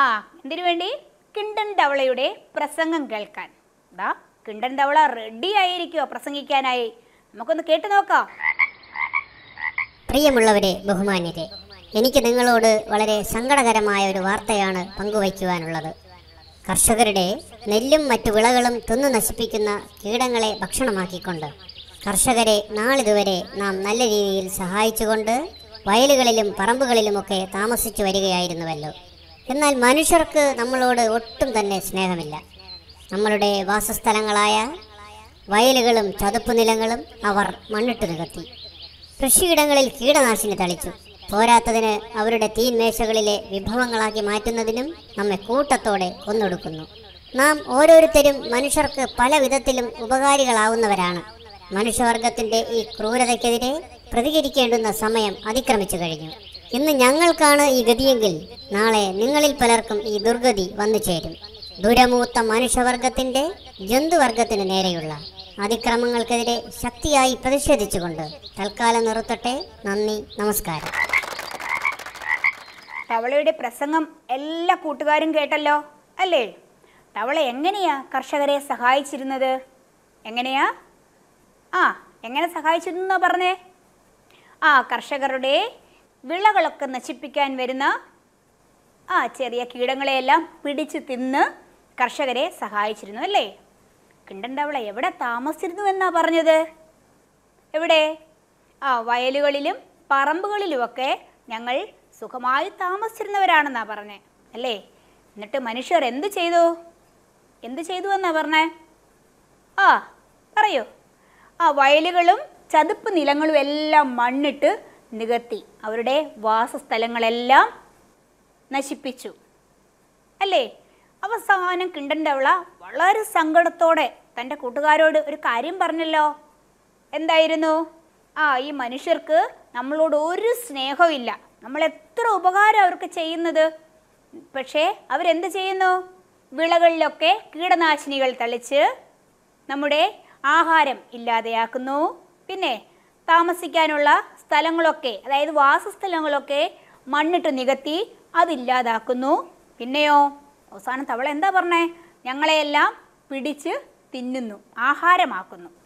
ആ എന്തിനു വേണ്ടി കിണ്ടൻ തവളയുടെ പ്രസംഗം കേൾക്കാൻ ദാ കിണ്ടൻ തവള റെഡി ആയിരിക്കുമോ പ്രസംഗിക്കാനായി നമുക്കൊന്ന് കേട്ടു നോക്കാം പ്രിയമുള്ളവരെ ബഹുമാന്യരെ എനിക്ക് നിങ്ങളോട് വളരെ സങ്കടകരമായ ഒരു വാർത്തയാണ് പങ്കുവയ്ക്കുവാനുള്ളത് കർഷകരുടെ നെല്ലും മറ്റു വിളകളും തിന്നു നശിപ്പിക്കുന്ന കീടങ്ങളെ ഭക്ഷണമാക്കിക്കൊണ്ട് കർഷകരെ നാളിതുവരെ നാം നല്ല രീതിയിൽ സഹായിച്ചുകൊണ്ട് വയലുകളിലും പറമ്പുകളിലുമൊക്കെ താമസിച്ചു വരികയായിരുന്നുവല്ലോ എന്നാൽ മനുഷ്യർക്ക് നമ്മളോട് ഒട്ടും തന്നെ സ്നേഹമില്ല നമ്മളുടെ വാസസ്ഥലങ്ങളായ വയലുകളും ചതുപ്പ് നിലങ്ങളും അവർ മണ്ണിട്ട് നികത്തി കൃഷിയിടങ്ങളിൽ കീടനാശിനി തളിച്ചു പോരാത്തതിന് അവരുടെ തീന്മേശകളിലെ വിഭവങ്ങളാക്കി മാറ്റുന്നതിനും നമ്മെ കൂട്ടത്തോടെ കൊന്നൊടുക്കുന്നു നാം ഓരോരുത്തരും മനുഷ്യർക്ക് പല വിധത്തിലും ഉപകാരികളാവുന്നവരാണ് മനുഷ്യവർഗത്തിന്റെ ഈ ക്രൂരതയ്ക്കെതിരെ പ്രതികരിക്കേണ്ടുന്ന സമയം അതിക്രമിച്ചു കഴിഞ്ഞു ഇന്ന് ഞങ്ങൾക്കാണ് ഈ ഗതിയെങ്കിൽ നാളെ നിങ്ങളിൽ പലർക്കും ഈ ദുർഗതി വന്നു ചേരും ദുരമൂത്ത മനുഷ്യവർഗത്തിന്റെ ജന്തുവർഗത്തിന് നേരെയുള്ള അതിക്രമങ്ങൾക്കെതിരെ ശക്തിയായി പ്രതിഷേധിച്ചുകൊണ്ട് തൽക്കാലം നിർത്തട്ടെ നന്ദി നമസ്കാരം തവളയുടെ പ്രസംഗം എല്ലാ കൂട്ടുകാരും കേട്ടല്ലോ അല്ലേ തവള എങ്ങനെയാ കർഷകരെ സഹായിച്ചിരുന്നത് എങ്ങനെയാ ആ എങ്ങനെ സഹായിച്ചിരുന്നോ പറഞ്ഞേ ആ കർഷകരുടെ വിളകളൊക്കെ നശിപ്പിക്കാൻ വരുന്ന ആ ചെറിയ കീടങ്ങളെയെല്ലാം പിടിച്ച് തിന്ന് കർഷകരെ സഹായിച്ചിരുന്നു അല്ലേ കിണ്ടൻതവള എവിടെ താമസിച്ചിരുന്നു എന്നാ പറഞ്ഞത് എവിടെ ആ വയലുകളിലും പറമ്പുകളിലുമൊക്കെ ഞങ്ങൾ സുഖമായി താമസിച്ചിരുന്നവരാണെന്നാ പറഞ്ഞേ അല്ലേ എന്നിട്ട് മനുഷ്യർ എന്ത് ചെയ്തു എന്ത് ചെയ്തു എന്നാ പറഞ്ഞേ ആ പറയൂ ആ വയലുകളും ചതുപ്പ് നിലങ്ങളും എല്ലാം മണ്ണിട്ട് നികത്തി അവരുടെ വാസസ്ഥലങ്ങളെല്ലാം നശിപ്പിച്ചു അല്ലേ അവസാനം കിണ്ടൻ്റെ വളരെ സങ്കടത്തോടെ തൻ്റെ കൂട്ടുകാരോട് ഒരു കാര്യം പറഞ്ഞല്ലോ എന്തായിരുന്നു ആ ഈ മനുഷ്യർക്ക് നമ്മളോട് ഒരു സ്നേഹമില്ല നമ്മൾ എത്ര ഉപകാരം അവർക്ക് ചെയ്യുന്നത് പക്ഷേ അവരെന്ത് ചെയ്യുന്നു വിളകളിലൊക്കെ കീടനാശിനികൾ തളിച്ച് നമ്മുടെ ആഹാരം ഇല്ലാതെയാക്കുന്നു പിന്നെ താമസിക്കാനുള്ള സ്ഥലങ്ങളൊക്കെ അതായത് വാസസ്ഥലങ്ങളൊക്കെ മണ്ണിട്ട് നികത്തി അതില്ലാതാക്കുന്നു പിന്നെയോ അവസാനം തവള എന്താ പറഞ്ഞേ ഞങ്ങളെയെല്ലാം പിടിച്ച് തിന്നുന്നു ആഹാരമാക്കുന്നു